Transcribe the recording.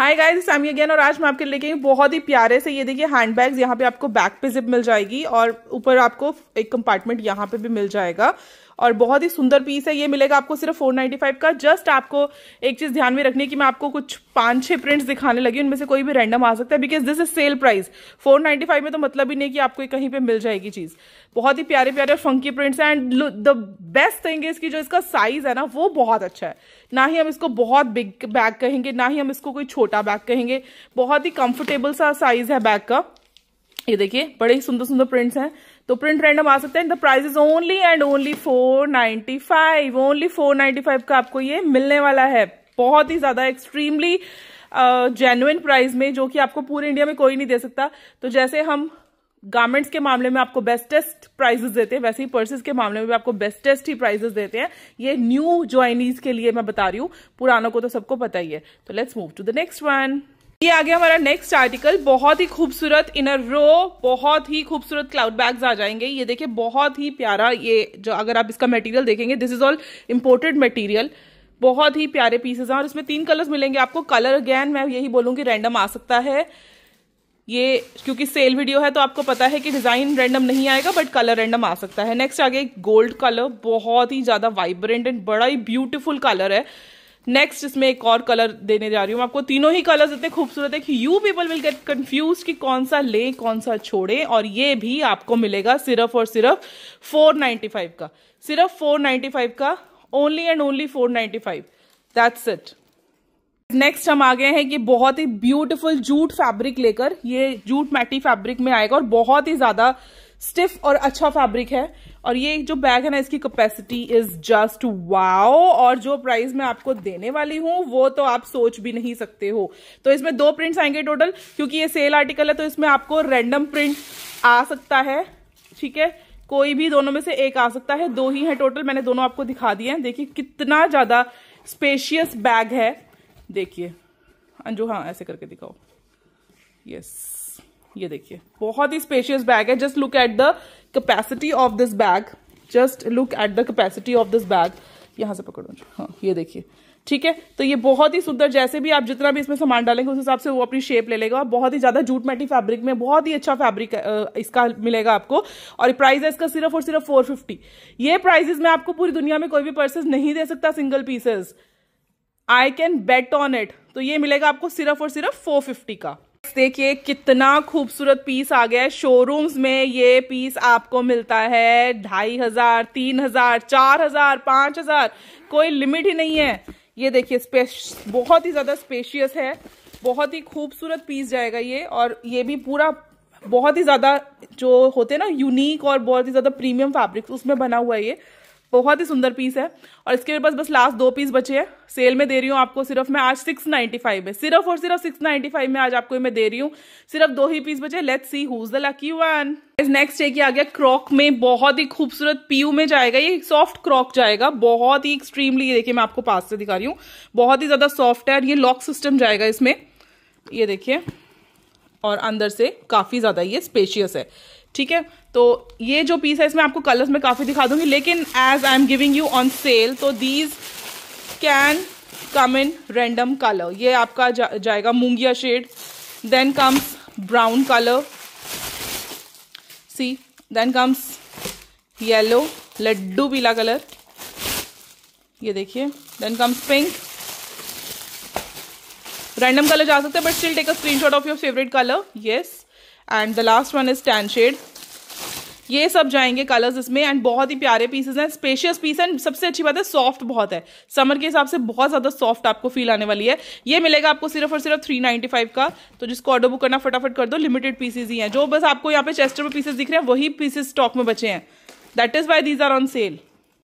hi guys सामी again और आज मैं आपके लेके बहुत ही प्यारे से ये देखिए हैंड बैग यहाँ पे आपको बैक पे जिप मिल जाएगी और ऊपर आपको एक कंपार्टमेंट यहाँ पे भी मिल जाएगा और बहुत ही सुंदर पीस है ये मिलेगा आपको सिर्फ फोर नाइन्टी फाइव का जस्ट आपको एक चीज़ ध्यान में रखनी है कि मैं आपको कुछ पांच छह प्रिंट्स दिखाने लगी उनमें से कोई भी रैंडम आ सकता है because this is sale price four ninety five में तो मतलब ही नहीं कि आपको कहीं पे मिल जाएगी चीज़ बहुत ही प्यारे प्यारे और फंकी प्रिंट्स हैं and the best thing is की जो इसका साइज है ना वो बहुत अच्छा है ना ही हम इसको बहुत बिग बैग कहेंगे ना ही हम इसको कोई छोटा बैग कहेंगे बहुत ही कंफर्टेबल सा साइज है बैग का ये देखिए बड़े ही सुंदर सुंदर प्रिंट्स हैं तो प्रिंट रैंडम आ सकते हैं the price is only and only four ninety five only four ninety five का आपको ये मिलने वाला है बहुत ही ज्यादा एक्सट्रीमली जेन्युन प्राइस में जो कि आपको पूरे इंडिया में कोई नहीं दे सकता तो जैसे हम गारमेंट्स के मामले में आपको बेस्टेस्ट प्राइजेस देते हैं वैसे ही पर्सेस के मामले में भी आपको बेस्टेस्ट ही प्राइजेस देते हैं ये न्यू ज्वाइनीज के लिए मैं बता रही हूँ पुरानों को तो सबको पता ही है तो let's move to the next one ये आ गया हमारा नेक्स्ट आर्टिकल बहुत ही खूबसूरत इनर रो बहुत ही खूबसूरत क्लाउड बैग्स आ जाएंगे ये देखिए बहुत ही प्यारा ये जो अगर आप इसका मटेरियल देखेंगे this is all imported material बहुत ही प्यारे पीसेज हैं और इसमें तीन कलर्स मिलेंगे आपको कलर अगैन मैं यही बोलूंगी रैंडम आ सकता है ये क्योंकि सेल वीडियो है तो आपको पता है कि डिज़ाइन रैंडम नहीं आएगा बट कलर रैंडम आ सकता है नेक्स्ट आगे गोल्ड कलर बहुत ही ज़्यादा वाइब्रेंट एंड बड़ा ही ब्यूटीफुल कलर है नेक्स्ट इसमें एक और कलर देने जा रही हूँ आपको तीनों ही कलर्स इतने खूबसूरत है कि you people will get confuse कि कौन सा ले कौन सा छोड़े और ये भी आपको मिलेगा सिर्फ और सिर्फ 495 का सिर्फ 495 का only and only 495 that's it next हम आ गए हैं कि बहुत ही ब्यूटीफुल जूट फैब्रिक लेकर ये जूट मैटी फैब्रिक में आएगा और बहुत ही ज्यादा स्टिफ और अच्छा फैब्रिक है और ये जो बैग है ना इसकी कैपेसिटी इज जस्ट वाओ और जो प्राइस मैं आपको देने वाली हूँ वो तो आप सोच भी नहीं सकते हो तो इसमें दो प्रिंट्स आएंगे टोटल क्योंकि ये सेल आर्टिकल है तो इसमें आपको रेंडम प्रिंट आ सकता है ठीक है कोई भी दोनों में से एक आ सकता है दो ही है टोटल मैंने दोनों आपको दिखा दिए हैं देखिए कितना ज्यादा स्पेशियस बैग है देखिए अंजू हाँ, हाँ ऐसे करके दिखाओ यस ये देखिए बहुत ही स्पेशियस बैग है just look at the capacity of this bag just look at the capacity of this bag यहाँ से पकड़ो हाँ ये देखिए ठीक है तो ये बहुत ही सुंदर जैसे भी आप जितना भी इसमें सामान डालेंगे उस हिसाब से वो अपनी शेप ले लेगा और बहुत ही ज्यादा जूट मैटी फैब्रिक में बहुत ही अच्छा फैब्रिक इसका मिलेगा आपको और प्राइस है इसका सिर्फ और सिर्फ फोर फिफ्टी ये प्राइजेस में आपको पूरी दुनिया में कोई भी पर्सेज नहीं दे सकता single pieces I can bet on it तो ये मिलेगा आपको सिर्फ और सिर्फ फोर फिफ्टी का नेक्स्ट देखिए कितना खूबसूरत पीस आ गया है शोरूम्स में ये पीस आपको मिलता है ढाई हजार तीन हजार चार हजार पाँच हजार कोई लिमिट ही नहीं है ये देखिए स्पेश बहुत ही ज़्यादा स्पेशियस है बहुत ही खूबसूरत पीस जाएगा ये और ये भी पूरा बहुत ही ज़्यादा जो होते हैं ना यूनिक और बहुत ही ज़्यादा प्रीमियम फैब्रिक्स उसमें बना हुआ है ये बहुत ही सुंदर पीस है और इसके मेरे पास बस लास्ट दो पीस बचे हैं सेल में दे रही हूँ आपको सिर्फ मैं आज सिक्स नाइन्टी फाइव में सिर्फ और सिर्फ सिक्स नाइन्टी फाइव में आज आपको मैं दे रही हूँ सिर्फ दो ही पीस बचे let's see who's the lucky one इस नेक्स्ट एक आ गया क्रॉक में बहुत ही खूबसूरत पीयू में जाएगा ये सॉफ्ट क्रॉक जाएगा बहुत ही एक्सट्रीमली देखिए मैं आपको पास से दिखा रही हूँ बहुत ही ज्यादा सॉफ्ट है ये लॉक सिस्टम जाएगा इसमें ये देखिए और अंदर से काफ़ी ज़्यादा ये स्पेशियस है ठीक है तो ये जो पीस है इसमें आपको कलर्स में काफ़ी दिखा दूंगी लेकिन as I am giving you on sale तो these can come in random colour ये आपका जा, जाएगा मूंगिया shade then comes brown colour see then comes yellow लड्डू पीला कलर ये देखिए then comes pink random colour जा सकते हैं but still take a screenshot of your favourite colour yes and the last one is tan shade ये सब जाएंगे कलर्स इसमें एंड बहुत ही प्यारे पीसेज हैं स्पेशियस पीस एंड सबसे अच्छी बात है सॉफ्ट बहुत है समर के हिसाब से बहुत ज़्यादा सॉफ्ट आपको फील आने वाली है ये मिलेगा आपको सिर्फ और सिर्फ थ्री नाइन्टी फाइव का तो जिसको ऑर्डर बुक करना फटाफट कर दो लिमिटेड पीसेज ही हैं जो बस आपको यहाँ पे चेस्टर पर पीसेज दिख रहे हैं वही पीसेज स्टॉक में बचे हैं that is why these are on cell